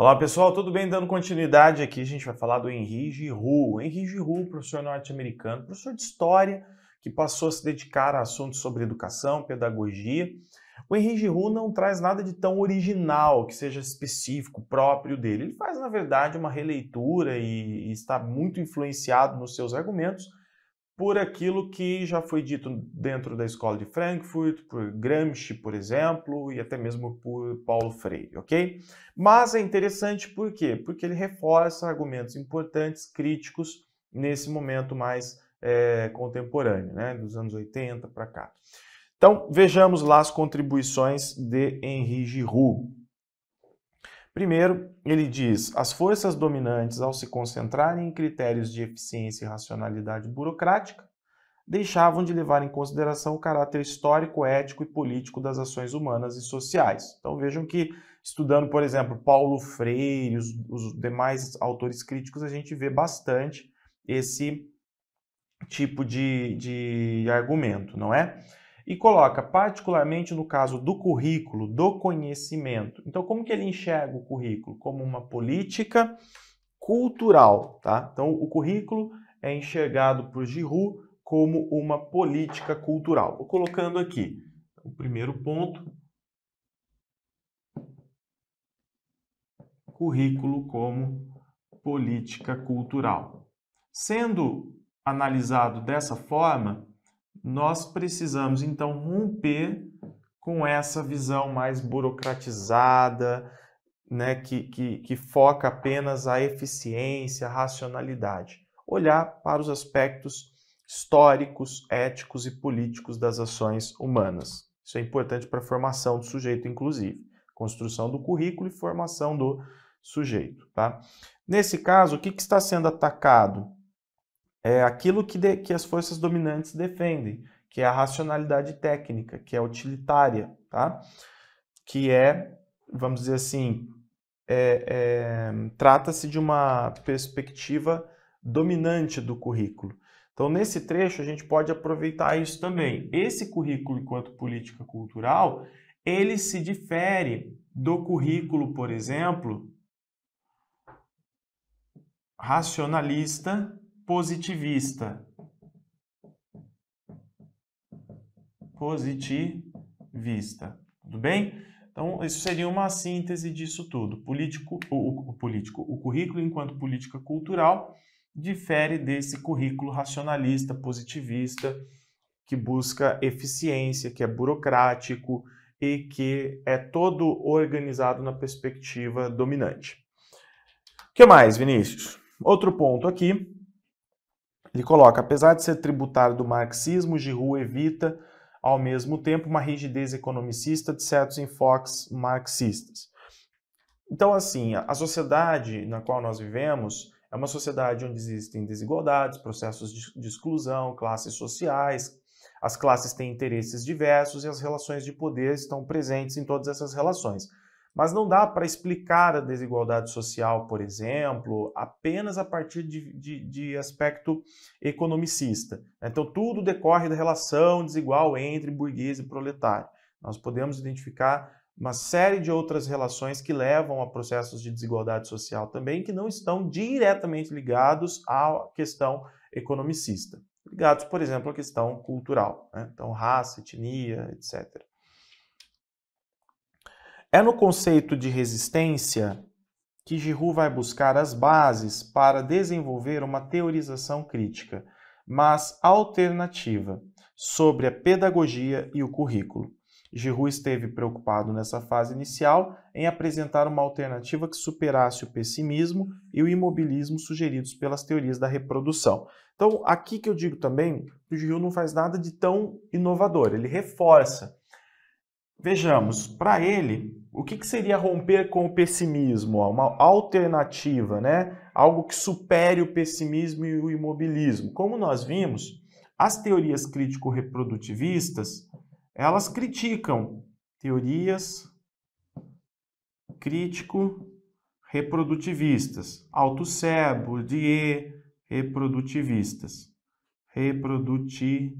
Olá pessoal, tudo bem? Dando continuidade aqui, a gente vai falar do Henry Giroux. Henry Giroux, professor norte-americano, professor de história, que passou a se dedicar a assuntos sobre educação, pedagogia. O Henry Giroux não traz nada de tão original, que seja específico, próprio dele. Ele faz, na verdade, uma releitura e, e está muito influenciado nos seus argumentos por aquilo que já foi dito dentro da escola de Frankfurt, por Gramsci, por exemplo, e até mesmo por Paulo Freire, ok? Mas é interessante por quê? Porque ele reforça argumentos importantes, críticos, nesse momento mais é, contemporâneo, né? dos anos 80 para cá. Então, vejamos lá as contribuições de Henri Giroux. Primeiro, ele diz: as forças dominantes, ao se concentrarem em critérios de eficiência e racionalidade burocrática, deixavam de levar em consideração o caráter histórico, ético e político das ações humanas e sociais. Então vejam que, estudando, por exemplo, Paulo Freire, os, os demais autores críticos, a gente vê bastante esse tipo de, de argumento, não é? e coloca particularmente no caso do currículo, do conhecimento. Então, como que ele enxerga o currículo? Como uma política cultural, tá? Então, o currículo é enxergado por Giroux como uma política cultural. Vou colocando aqui o primeiro ponto. Currículo como política cultural. Sendo analisado dessa forma, nós precisamos então romper com essa visão mais burocratizada, né, que, que, que foca apenas a eficiência, a racionalidade. Olhar para os aspectos históricos, éticos e políticos das ações humanas. Isso é importante para a formação do sujeito, inclusive. Construção do currículo e formação do sujeito. Tá? Nesse caso, o que, que está sendo atacado? é aquilo que, de, que as forças dominantes defendem, que é a racionalidade técnica, que é utilitária, tá? que é, vamos dizer assim, é, é, trata-se de uma perspectiva dominante do currículo. Então, nesse trecho, a gente pode aproveitar isso também. Esse currículo, enquanto política cultural, ele se difere do currículo, por exemplo, racionalista positivista. Positivista. Tudo bem? Então, isso seria uma síntese disso tudo. Político, o, o, político, o currículo enquanto política cultural difere desse currículo racionalista, positivista, que busca eficiência, que é burocrático e que é todo organizado na perspectiva dominante. O que mais, Vinícius? Outro ponto aqui ele coloca: apesar de ser tributário do marxismo, Giroux evita, ao mesmo tempo, uma rigidez economicista de certos enfoques marxistas. Então, assim, a sociedade na qual nós vivemos é uma sociedade onde existem desigualdades, processos de, de exclusão, classes sociais, as classes têm interesses diversos e as relações de poder estão presentes em todas essas relações. Mas não dá para explicar a desigualdade social, por exemplo, apenas a partir de, de, de, aspecto economicista. Né? Então, tudo decorre da relação desigual entre burguês e proletário. Nós podemos identificar uma série de outras relações que levam a processos de desigualdade social também, que não estão diretamente ligados à questão economicista. Ligados, por exemplo, à questão cultural, né? então raça, etnia, etc. É no conceito de resistência que Giroux vai buscar as bases para desenvolver uma teorização crítica, mas alternativa, sobre a pedagogia e o currículo. Giroux esteve preocupado nessa fase inicial em apresentar uma alternativa que superasse o pessimismo e o imobilismo sugeridos pelas teorias da reprodução. Então, aqui que eu digo também que o Giroux não faz nada de tão inovador, ele reforça. Vejamos, para ele, o que, que seria romper com o pessimismo? Uma alternativa, né? Algo que supere o pessimismo e o imobilismo. Como nós vimos, as teorias crítico-reprodutivistas, elas criticam teorias crítico-reprodutivistas, Autocebo, Die reprodutivistas, reproduti,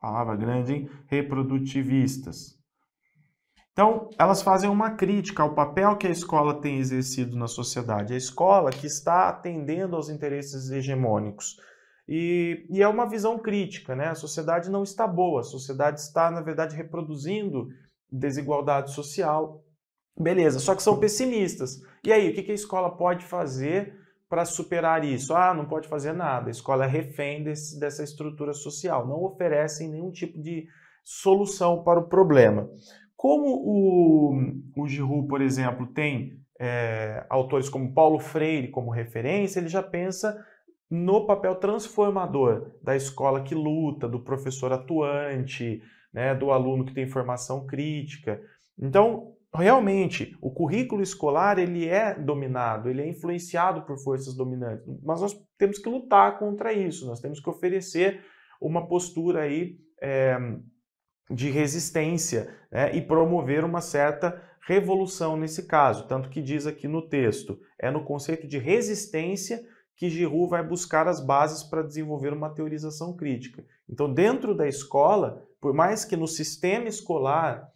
palavra grande, hein? reprodutivistas. Então, elas fazem uma crítica ao papel que a escola tem exercido na sociedade, a escola que está atendendo aos interesses hegemônicos. E, e, é uma visão crítica, né? A sociedade não está boa, a sociedade está, na verdade, reproduzindo desigualdade social. Beleza, só que são pessimistas. E aí, o que a escola pode fazer para superar isso? Ah, não pode fazer nada, a escola é refém desse, dessa estrutura social, não oferecem nenhum tipo de solução para o problema. Como o, o Giroud, por exemplo, tem é, autores como Paulo Freire como referência, ele já pensa no papel transformador da escola que luta, do professor atuante, né, do aluno que tem formação crítica. Então, realmente, o currículo escolar ele é dominado, ele é influenciado por forças dominantes, mas nós temos que lutar contra isso, nós temos que oferecer uma postura aí é, de resistência né, e promover uma certa revolução nesse caso, tanto que diz aqui no texto, é no conceito de resistência que Giroux vai buscar as bases para desenvolver uma teorização crítica. Então, dentro da escola, por mais que no sistema escolar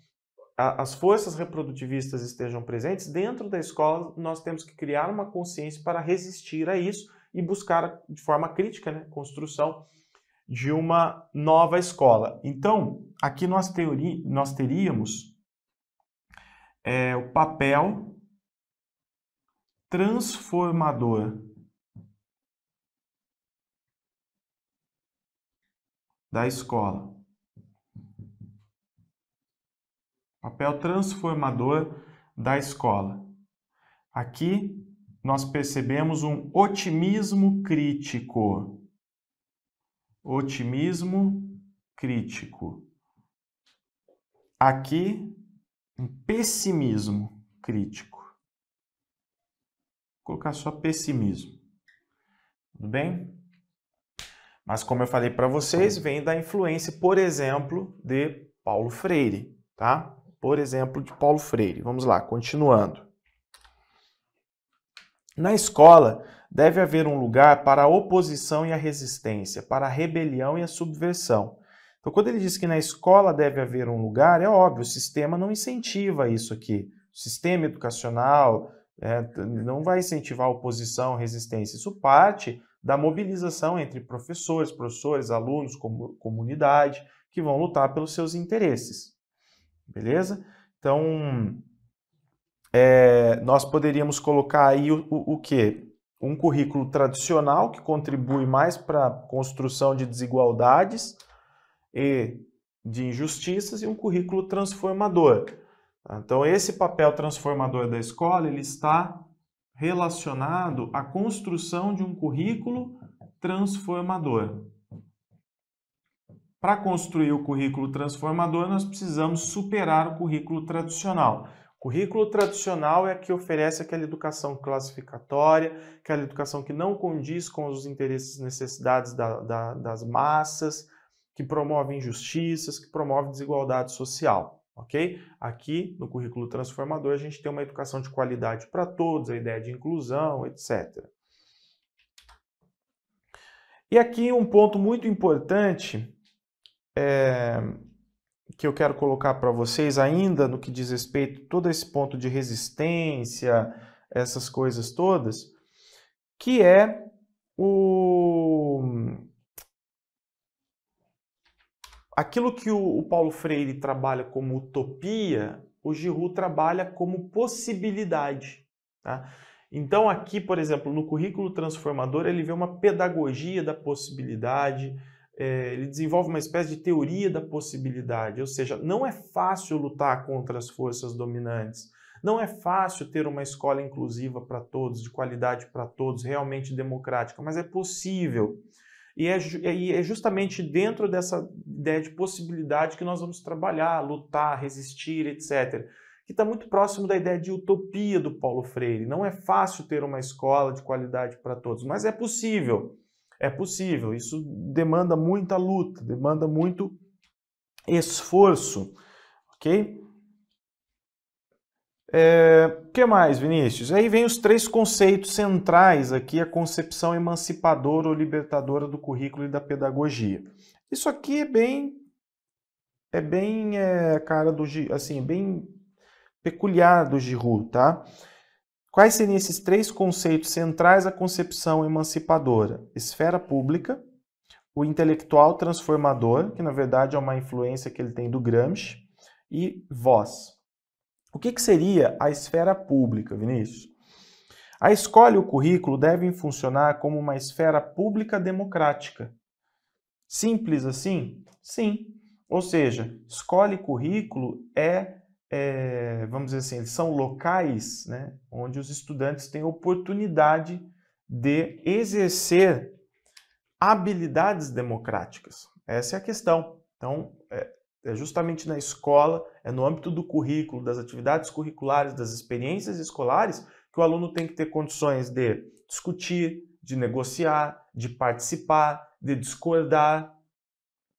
a, as forças reprodutivistas estejam presentes, dentro da escola nós temos que criar uma consciência para resistir a isso e buscar de forma crítica, né, construção de uma nova escola. Então, aqui nós, teori, nós teríamos é, o papel transformador da escola. Papel transformador da escola. Aqui nós percebemos um otimismo crítico otimismo crítico. Aqui, um pessimismo crítico. Vou colocar só pessimismo. Tudo bem? Mas como eu falei para vocês, vem da influência, por exemplo, de Paulo Freire, tá? Por exemplo, de Paulo Freire. Vamos lá, continuando. Na escola, deve haver um lugar para a oposição e a resistência, para a rebelião e a subversão. Então, quando ele diz que na escola deve haver um lugar, é óbvio, o sistema não incentiva isso aqui. O sistema educacional é, não vai incentivar oposição, resistência. Isso parte da mobilização entre professores, professores, alunos, com, comunidade, que vão lutar pelos seus interesses. Beleza? Então, é, nós poderíamos colocar aí o, o, o que? um currículo tradicional que contribui mais para a construção de desigualdades e de injustiças e um currículo transformador. Então esse papel transformador da escola ele está relacionado à construção de um currículo transformador. Para construir o currículo transformador, nós precisamos superar o currículo tradicional. Currículo tradicional é que oferece aquela educação classificatória, aquela educação que não condiz com os interesses e necessidades da, da, das massas, que promove injustiças, que promove desigualdade social, ok? Aqui, no currículo transformador, a gente tem uma educação de qualidade para todos, a ideia de inclusão, etc. E aqui um ponto muito importante é, que eu quero colocar para vocês, ainda no que diz respeito a todo esse ponto de resistência, essas coisas todas, que é o aquilo que o, o Paulo Freire trabalha como utopia, o Giroud trabalha como possibilidade. Tá? Então, aqui, por exemplo, no currículo transformador, ele vê uma pedagogia da possibilidade, é, ele desenvolve uma espécie de teoria da possibilidade, ou seja, não é fácil lutar contra as forças dominantes, não é fácil ter uma escola inclusiva para todos, de qualidade para todos, realmente democrática, mas é possível. E é, e é, justamente dentro dessa ideia de possibilidade que nós vamos trabalhar, lutar, resistir, etc. Que está muito próximo da ideia de utopia do Paulo Freire. Não é fácil ter uma escola de qualidade para todos, mas é possível. É possível, isso demanda muita luta, demanda muito esforço, ok? O é, que mais, Vinícius? Aí vem os três conceitos centrais aqui, a concepção emancipadora ou libertadora do currículo e da pedagogia. Isso aqui é bem, é bem é, cara do, assim, bem peculiar do Giroud, tá? Quais seriam esses três conceitos centrais à concepção emancipadora? Esfera pública, o intelectual transformador, que na verdade é uma influência que ele tem do Gramsci, e voz. O que, que seria a esfera pública, Vinícius? A escola e o currículo devem funcionar como uma esfera pública democrática. Simples assim? Sim. Ou seja, escola e currículo é é, vamos dizer assim, são locais né, onde os estudantes têm oportunidade de exercer habilidades democráticas. Essa é a questão. Então, é, é justamente na escola, é no âmbito do currículo, das atividades curriculares, das experiências escolares, que o aluno tem que ter condições de discutir, de negociar, de participar, de discordar,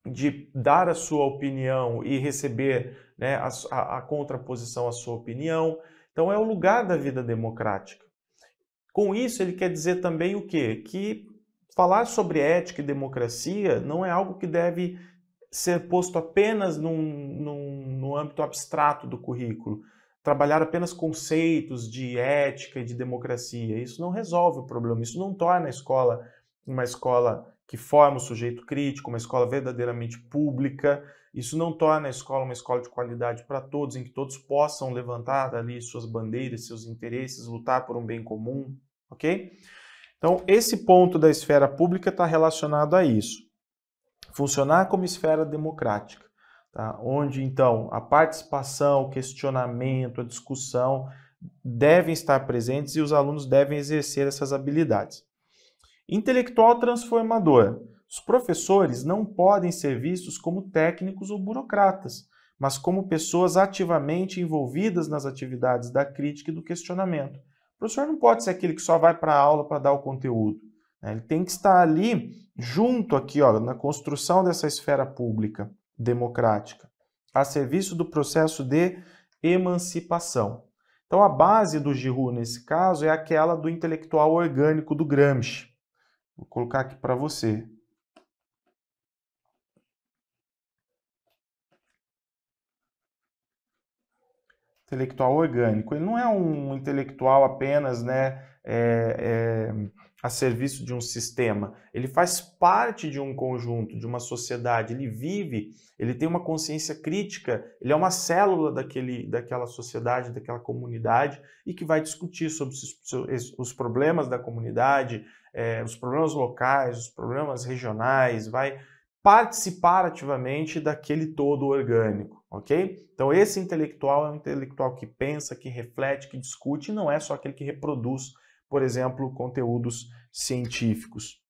de dar a sua opinião e receber né, a, a, contraposição à sua opinião. Então, é o lugar da vida democrática. Com isso, ele quer dizer também o quê? Que falar sobre ética e democracia não é algo que deve ser posto apenas num, num, no âmbito abstrato do currículo. Trabalhar apenas conceitos de ética e de democracia. Isso não resolve o problema, isso não torna a escola uma escola que forma o sujeito crítico, uma escola verdadeiramente pública. Isso não torna a escola uma escola de qualidade para todos, em que todos possam levantar ali suas bandeiras, seus interesses, lutar por um bem comum, ok? Então, esse ponto da esfera pública está relacionado a isso. Funcionar como esfera democrática, tá? onde então a participação, o questionamento, a discussão devem estar presentes e os alunos devem exercer essas habilidades. Intelectual transformador. Os professores não podem ser vistos como técnicos ou burocratas, mas como pessoas ativamente envolvidas nas atividades da crítica e do questionamento. O professor não pode ser aquele que só vai para a aula para dar o conteúdo. Né? Ele tem que estar ali junto aqui, ó, na construção dessa esfera pública democrática, a serviço do processo de emancipação. Então a base do Giroud nesse caso é aquela do intelectual orgânico do Gramsci. Vou colocar aqui para você. Intelectual orgânico. Ele não é um intelectual apenas, né? É, é a serviço de um sistema, ele faz parte de um conjunto, de uma sociedade, ele vive, ele tem uma consciência crítica, ele é uma célula daquele, daquela sociedade, daquela comunidade e que vai discutir sobre os problemas da comunidade, é, os problemas locais, os problemas regionais, vai participar ativamente daquele todo orgânico, ok? Então esse intelectual é um intelectual que pensa, que reflete, que discute, não é só aquele que reproduz por exemplo, conteúdos científicos.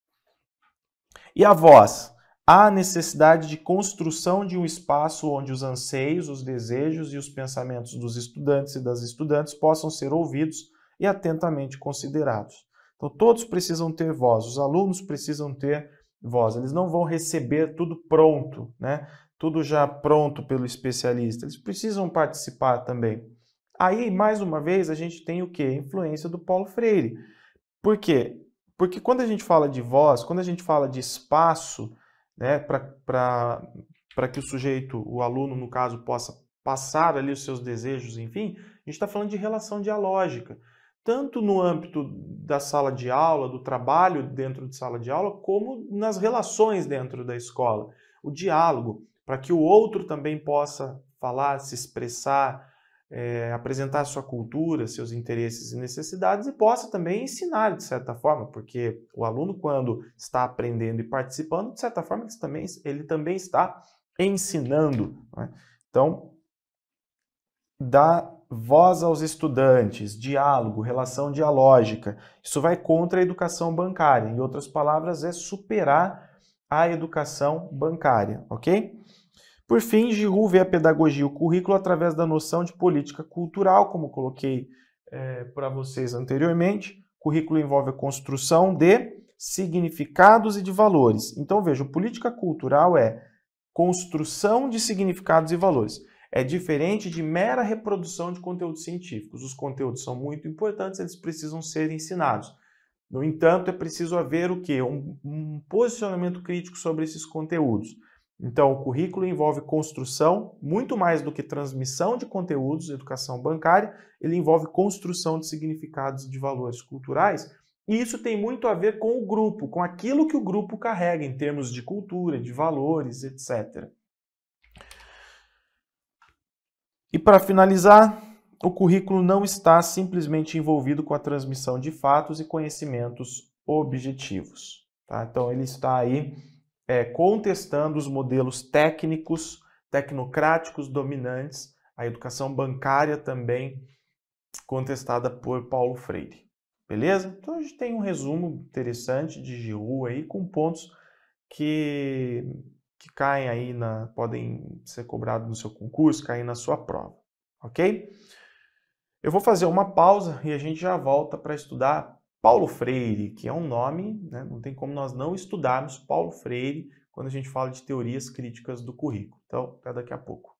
E a voz? Há necessidade de construção de um espaço onde os anseios, os desejos e os pensamentos dos estudantes e das estudantes possam ser ouvidos e atentamente considerados. Então, todos precisam ter voz, os alunos precisam ter voz, eles não vão receber tudo pronto, né? tudo já pronto pelo especialista, eles precisam participar também. Aí, mais uma vez, a gente tem o quê? A influência do Paulo Freire. Por quê? Porque quando a gente fala de voz, quando a gente fala de espaço, né, para que o sujeito, o aluno, no caso, possa passar ali os seus desejos, enfim, a gente está falando de relação dialógica. Tanto no âmbito da sala de aula, do trabalho dentro de sala de aula, como nas relações dentro da escola. O diálogo, para que o outro também possa falar, se expressar, é, apresentar sua cultura, seus interesses e necessidades e possa também ensinar de certa forma, porque o aluno quando está aprendendo e participando, de certa forma ele também, ele também está ensinando. Né? Então, dá voz aos estudantes, diálogo, relação dialógica. Isso vai contra a educação bancária. Em outras palavras, é superar a educação bancária, ok? Por fim, Giroux vê a pedagogia e o currículo através da noção de política cultural, como coloquei é, para vocês anteriormente. O currículo envolve a construção de significados e de valores. Então, veja, política cultural é construção de significados e valores. É diferente de mera reprodução de conteúdos científicos. Os conteúdos são muito importantes, eles precisam ser ensinados. No entanto, é preciso haver o quê? Um, um posicionamento crítico sobre esses conteúdos. Então, o currículo envolve construção, muito mais do que transmissão de conteúdos, educação bancária, ele envolve construção de significados e de valores culturais, e isso tem muito a ver com o grupo, com aquilo que o grupo carrega em termos de cultura, de valores, etc. E para finalizar, o currículo não está simplesmente envolvido com a transmissão de fatos e conhecimentos objetivos. Tá? Então, ele está aí é, contestando os modelos técnicos, tecnocráticos dominantes, a educação bancária também contestada por Paulo Freire. Beleza? Então a gente tem um resumo interessante de Giroux aí com pontos que, que caem aí na podem ser cobrados no seu concurso, caem na sua prova, ok? Eu vou fazer uma pausa e a gente já volta para estudar Paulo Freire, que é um nome, né? não tem como nós não estudarmos Paulo Freire quando a gente fala de teorias críticas do currículo. Então, até daqui a pouco.